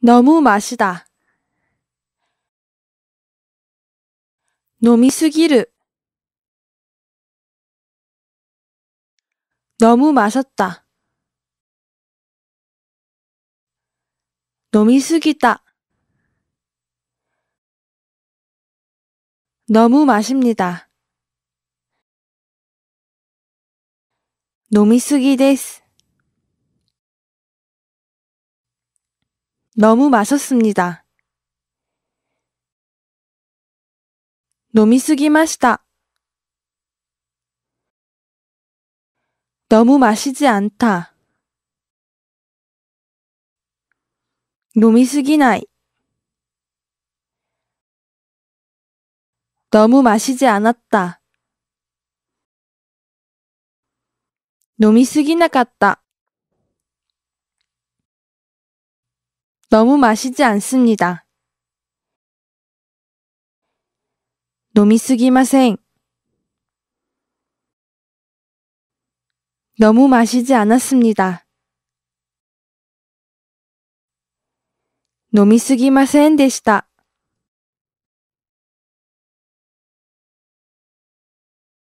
너무 맛이다. 노미스기르 너무 마셨다. 노미스기다. 너무 마십니다. 노미스기です. 너무 마셨습니다. 노미스기마시다. 너무 마시지 않다. 노미스기나이. 너무 마시지 않았다. 노미스기나 같다. 너무 마시지 않습니다. 노미스기마생. 너무 마시지 않았습니다. 노미스기마센 데시다.